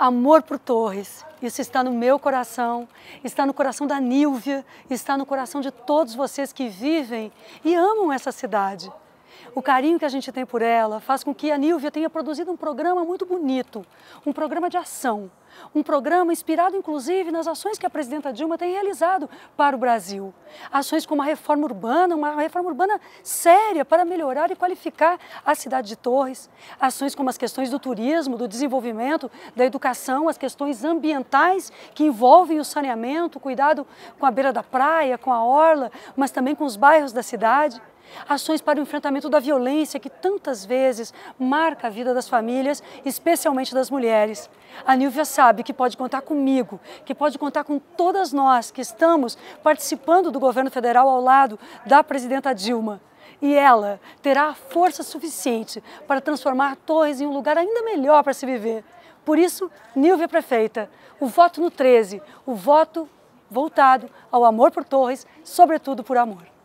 amor por Torres. Isso está no meu coração, está no coração da Nilvia, está no coração de todos vocês que vivem e amam essa cidade. O carinho que a gente tem por ela faz com que a Nilvia tenha produzido um programa muito bonito, um programa de ação, um programa inspirado inclusive nas ações que a presidenta Dilma tem realizado para o Brasil. Ações como a reforma urbana, uma reforma urbana séria para melhorar e qualificar a cidade de Torres. Ações como as questões do turismo, do desenvolvimento, da educação, as questões ambientais que envolvem o saneamento, o cuidado com a beira da praia, com a orla, mas também com os bairros da cidade ações para o enfrentamento da violência que tantas vezes marca a vida das famílias, especialmente das mulheres. A Nilvia sabe que pode contar comigo, que pode contar com todas nós que estamos participando do governo federal ao lado da presidenta Dilma e ela terá a força suficiente para transformar Torres em um lugar ainda melhor para se viver. Por isso, Nilvia Prefeita, o voto no 13, o voto voltado ao amor por Torres, sobretudo por amor.